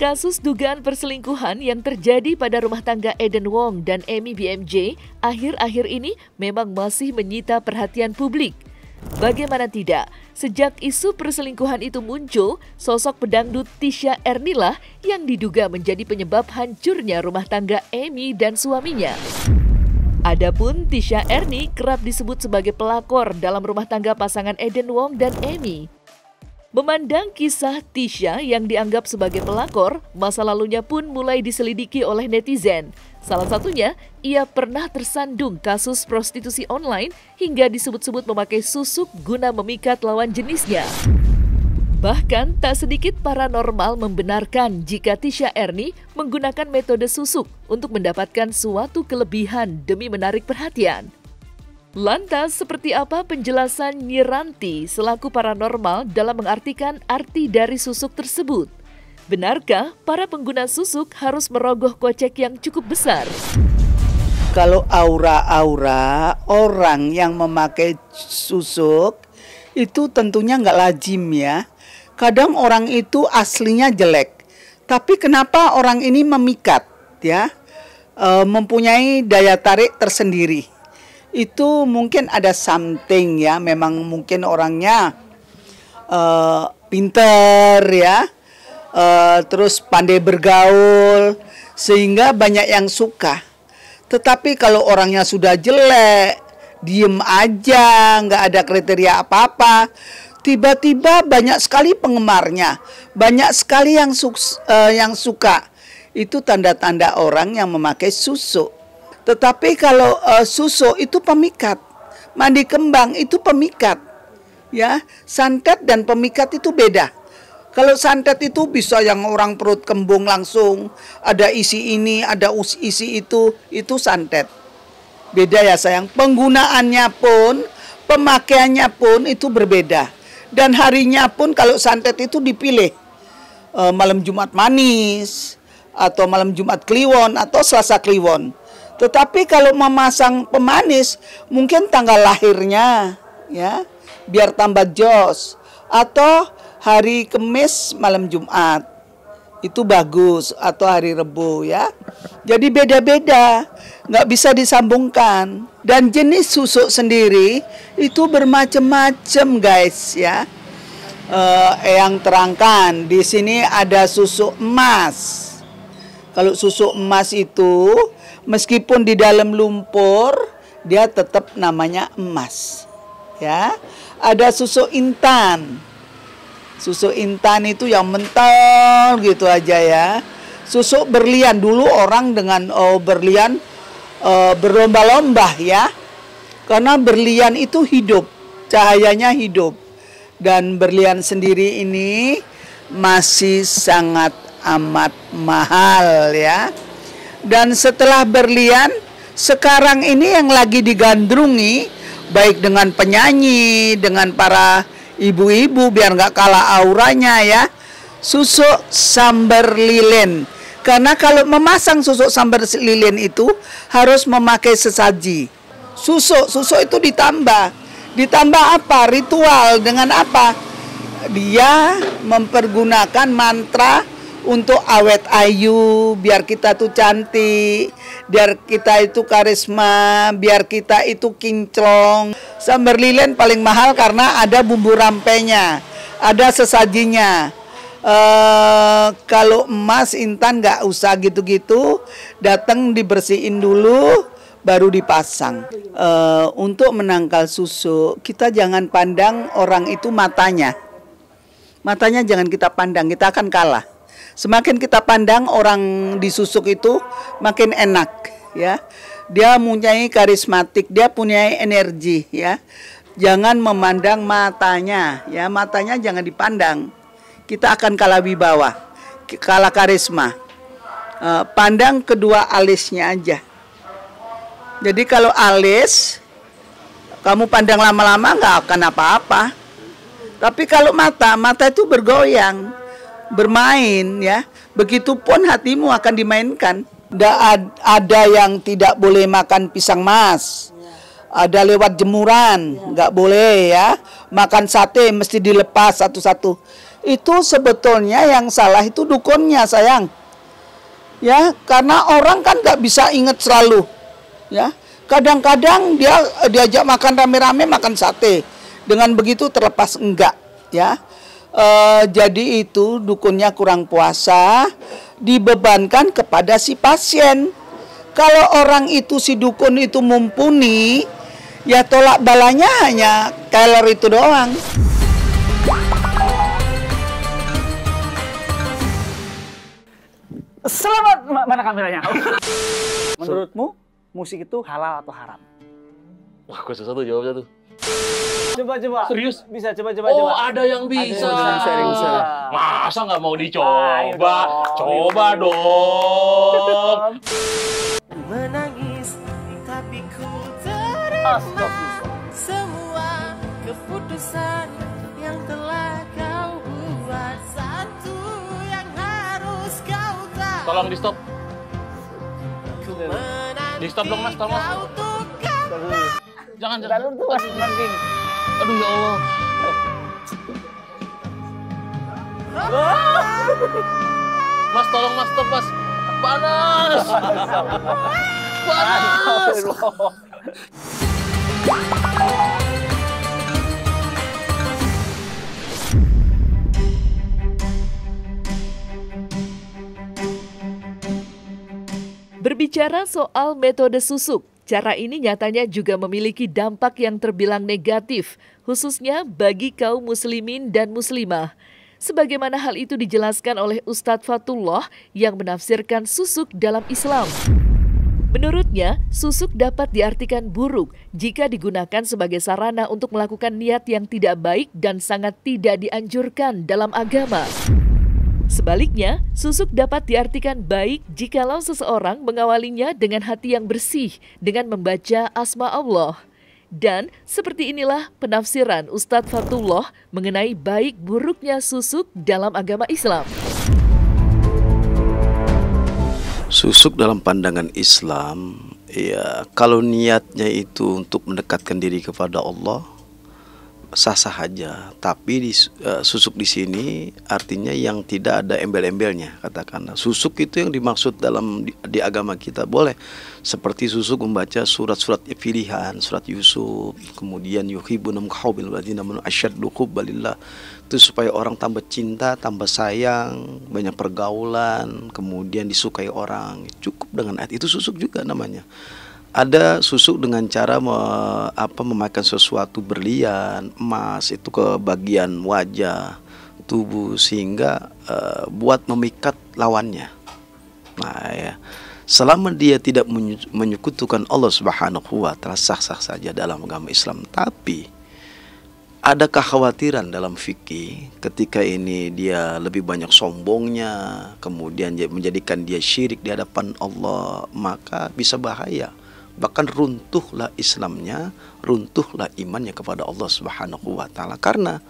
Kasus dugaan perselingkuhan yang terjadi pada rumah tangga Eden Wong dan Amy BMJ akhir-akhir ini memang masih menyita perhatian publik. Bagaimana tidak, sejak isu perselingkuhan itu muncul, sosok pedangdut Tisha Ernilah yang diduga menjadi penyebab hancurnya rumah tangga Amy dan suaminya. Adapun Tisha Erni kerap disebut sebagai pelakor dalam rumah tangga pasangan Eden Wong dan Emmy. Memandang kisah Tisha yang dianggap sebagai pelakor, masa lalunya pun mulai diselidiki oleh netizen. Salah satunya, ia pernah tersandung kasus prostitusi online hingga disebut-sebut memakai susuk guna memikat lawan jenisnya. Bahkan tak sedikit paranormal membenarkan jika Tisha Erni menggunakan metode susuk untuk mendapatkan suatu kelebihan demi menarik perhatian. Lantas, seperti apa penjelasan Nyiranti selaku paranormal dalam mengartikan arti dari susuk tersebut? Benarkah para pengguna susuk harus merogoh kocek yang cukup besar? Kalau aura-aura orang yang memakai susuk itu tentunya nggak lazim ya kadang orang itu aslinya jelek, tapi kenapa orang ini memikat, ya, e, mempunyai daya tarik tersendiri. Itu mungkin ada something ya, memang mungkin orangnya e, pinter ya, e, terus pandai bergaul, sehingga banyak yang suka. Tetapi kalau orangnya sudah jelek, diem aja, nggak ada kriteria apa-apa, tiba-tiba banyak sekali penggemarnya, banyak sekali yang suks, uh, yang suka. Itu tanda-tanda orang yang memakai susu. Tetapi kalau uh, susu itu pemikat, mandi kembang itu pemikat. Ya, santet dan pemikat itu beda. Kalau santet itu bisa yang orang perut kembung langsung, ada isi ini, ada isi itu, itu santet. Beda ya sayang, penggunaannya pun, pemakaiannya pun itu berbeda. Dan harinya pun kalau santet itu dipilih e, malam Jumat manis atau malam Jumat Kliwon atau Selasa Kliwon. Tetapi kalau memasang pemanis mungkin tanggal lahirnya ya biar tambah jos atau hari Kemis malam Jumat itu bagus atau hari Rebo ya. Jadi beda-beda, nggak bisa disambungkan. Dan jenis susuk sendiri itu bermacam-macam guys ya. Uh, yang terangkan di sini ada susuk emas. Kalau susuk emas itu meskipun di dalam lumpur dia tetap namanya emas. Ya. Ada susuk intan. susuk intan itu yang mentol gitu aja ya. susuk berlian dulu orang dengan oh, berlian uh, berlomba-lomba ya. Karena berlian itu hidup, cahayanya hidup. Dan berlian sendiri ini masih sangat amat mahal ya. Dan setelah berlian, sekarang ini yang lagi digandrungi baik dengan penyanyi, dengan para ibu-ibu biar nggak kalah auranya ya. Susuk samber lilin karena kalau memasang susuk sambar lilin itu harus memakai sesaji. Susuk, susuk itu ditambah. Ditambah apa? Ritual dengan apa? Dia mempergunakan mantra untuk awet ayu, biar kita tuh cantik, biar kita itu karisma, biar kita itu kinclong. Sambar lilin paling mahal karena ada bumbu rampenya, ada sesajinya. Eh, kalau emas intan nggak usah gitu-gitu, datang dibersihin dulu, baru dipasang. Uh, untuk menangkal susu, kita jangan pandang orang itu matanya. Matanya jangan kita pandang, kita akan kalah. Semakin kita pandang orang disusuk itu, makin enak, ya. Dia mempunyai karismatik, dia punya energi, ya. Jangan memandang matanya, ya. Matanya jangan dipandang kita akan kalah wibawa, kalah karisma. Uh, pandang kedua alisnya aja. Jadi kalau alis kamu pandang lama-lama nggak -lama, akan apa-apa. Tapi kalau mata, mata itu bergoyang, bermain ya. Begitupun hatimu akan dimainkan. Ada, ada yang tidak boleh makan pisang mas. Ada lewat jemuran, nggak boleh ya makan sate mesti dilepas satu-satu. Itu sebetulnya yang salah itu dukunnya sayang. Ya, karena orang kan nggak bisa ingat selalu. Ya, kadang-kadang dia eh, diajak makan rame-rame makan sate. Dengan begitu terlepas enggak, ya. E, jadi itu dukunnya kurang puasa dibebankan kepada si pasien. Kalau orang itu si dukun itu mumpuni, ya tolak balanya hanya Taylor itu doang. Selamat mana kameranya? Menurutmu musik itu halal atau haram? Wah, gue susah tuh jawabnya tuh. Coba coba. Serius? Bisa coba coba. Oh coba. ada yang bisa. Ada yang bisa, yang bisa. Masa nggak mau dicoba? Ayo dong. Coba dong. Semua keputusan yang telah kau buat satu yang harus kau tahu. Tolong di stop. Di stop dong mas, tolong mas. Jangan, jangan. Lalu tuh masih Aduh ya Allah. Mas tolong mas stop mas. Panas. Panas. Panas. Berbicara soal metode susuk, cara ini nyatanya juga memiliki dampak yang terbilang negatif, khususnya bagi kaum muslimin dan muslimah. Sebagaimana hal itu dijelaskan oleh Ustadz Fatullah yang menafsirkan susuk dalam Islam. Menurutnya, susuk dapat diartikan buruk jika digunakan sebagai sarana untuk melakukan niat yang tidak baik dan sangat tidak dianjurkan dalam agama. Sebaliknya, susuk dapat diartikan baik jikalau seseorang mengawalinya dengan hati yang bersih dengan membaca asma Allah. Dan seperti inilah penafsiran Ustadz Fatullah mengenai baik buruknya susuk dalam agama Islam. Susuk dalam pandangan Islam, ya kalau niatnya itu untuk mendekatkan diri kepada Allah, sah-sah aja, tapi di, uh, susuk di sini artinya yang tidak ada embel-embelnya, katakanlah. Susuk itu yang dimaksud dalam di, di agama kita boleh seperti susuk membaca surat-surat pilihan, surat Yusuf, kemudian yuhibunum qaubil ladzina min asyaddu balillah Itu supaya orang tambah cinta, tambah sayang, banyak pergaulan, kemudian disukai orang. Cukup dengan ayat itu susuk juga namanya ada susuk dengan cara me, apa memakan sesuatu berlian, emas itu ke bagian wajah, tubuh sehingga uh, buat memikat lawannya. Nah, ya. Selama dia tidak menyekutukan Allah Subhanahu wa taala sah-sah saja dalam agama Islam, tapi ada kekhawatiran dalam fikih ketika ini dia lebih banyak sombongnya, kemudian menjadikan dia syirik di hadapan Allah, maka bisa bahaya Bahkan runtuhlah Islamnya, runtuhlah imannya kepada Allah Subhanahu wa taala karena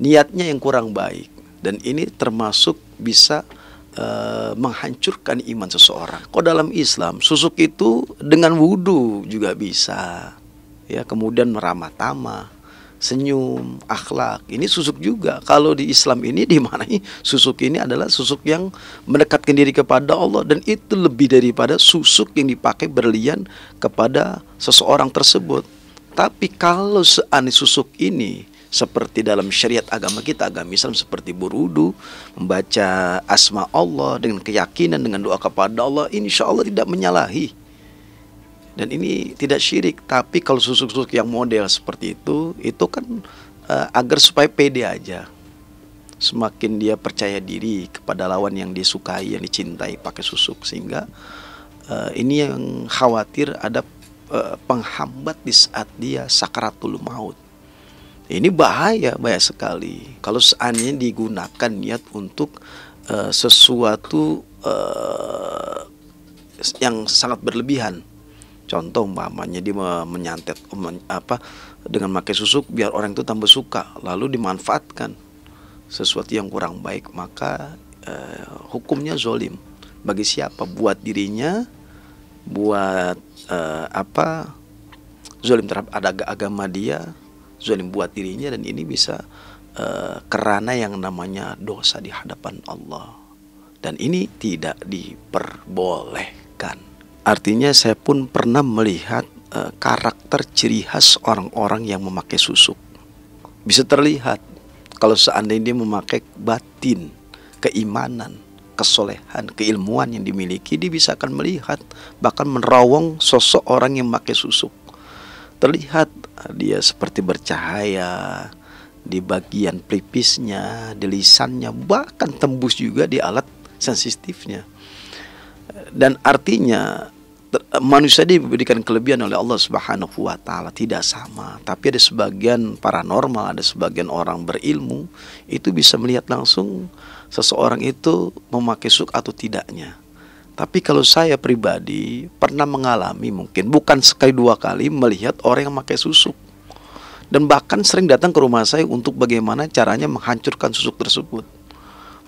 niatnya yang kurang baik dan ini termasuk bisa Uh, menghancurkan iman seseorang. Kok dalam Islam susuk itu dengan wudhu juga bisa, ya kemudian meramah tamah, senyum, akhlak. Ini susuk juga. Kalau di Islam ini dimanai susuk ini adalah susuk yang mendekatkan diri kepada Allah dan itu lebih daripada susuk yang dipakai berlian kepada seseorang tersebut. Tapi kalau seani susuk ini seperti dalam syariat agama kita agama Islam seperti berudu membaca asma Allah dengan keyakinan dengan doa kepada Allah insya Allah tidak menyalahi dan ini tidak syirik, tapi kalau susuk-susuk yang model seperti itu, itu kan uh, agar supaya pede aja. Semakin dia percaya diri kepada lawan yang disukai, yang dicintai pakai susuk sehingga uh, ini yang khawatir ada uh, penghambat di saat dia sakaratul maut. Ini bahaya, bahaya sekali. Kalau seandainya digunakan niat untuk uh, sesuatu uh, yang sangat berlebihan, Contoh mamanya dia menyantet men, apa dengan pakai susuk biar orang itu tambah suka, lalu dimanfaatkan sesuatu yang kurang baik, maka eh, hukumnya zolim. Bagi siapa? Buat dirinya, buat eh, apa? Zolim terhadap ada agama dia, zolim buat dirinya dan ini bisa eh, kerana yang namanya dosa di hadapan Allah. Dan ini tidak diperbolehkan. Artinya saya pun pernah melihat e, karakter ciri khas orang-orang yang memakai susuk. Bisa terlihat kalau seandainya dia memakai batin, keimanan, kesolehan, keilmuan yang dimiliki, dia bisa akan melihat bahkan menerawang sosok orang yang memakai susuk. Terlihat eh, dia seperti bercahaya di bagian pelipisnya, di lisannya, bahkan tembus juga di alat sensitifnya. Dan artinya manusia diberikan kelebihan oleh Allah Subhanahu wa taala tidak sama, tapi ada sebagian paranormal, ada sebagian orang berilmu itu bisa melihat langsung seseorang itu memakai suk atau tidaknya. Tapi kalau saya pribadi pernah mengalami mungkin bukan sekali dua kali melihat orang yang memakai susuk. Dan bahkan sering datang ke rumah saya untuk bagaimana caranya menghancurkan susuk tersebut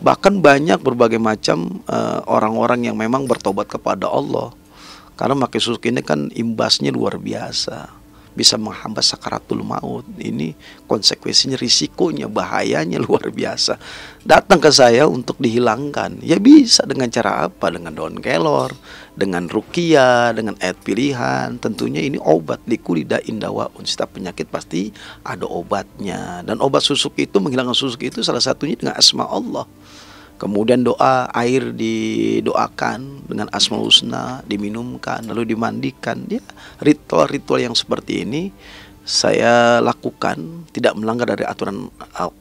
bahkan banyak berbagai macam eh, orang-orang uh, orang -orang yang memang bertobat kepada Allah karena pakai susuk ini kan imbasnya luar biasa. Bisa menghambat sakaratul maut. Ini konsekuensinya risikonya, bahayanya luar biasa. Datang ke saya untuk dihilangkan. Ya bisa dengan cara apa? Dengan daun kelor, dengan rukia, dengan ayat pilihan. Tentunya ini obat likulida indawa Setiap penyakit pasti ada obatnya. Dan obat susuk itu, menghilangkan susuk itu salah satunya dengan asma Allah. Kemudian doa air didoakan dengan asmaul husna diminumkan lalu dimandikan. Ya, ritual-ritual yang seperti ini saya lakukan tidak melanggar dari aturan uh,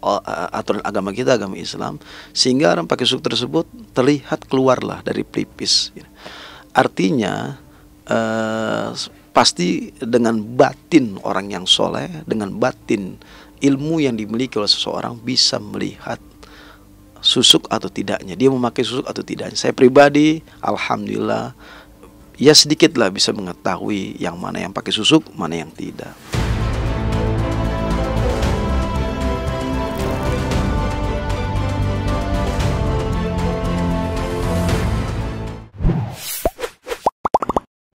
aturan agama kita agama Islam sehingga orang pakai suku tersebut terlihat keluarlah dari pelipis. Artinya eh, pasti dengan batin orang yang soleh dengan batin ilmu yang dimiliki oleh seseorang bisa melihat susuk atau tidaknya dia memakai susuk atau tidaknya saya pribadi alhamdulillah ya sedikitlah bisa mengetahui yang mana yang pakai susuk mana yang tidak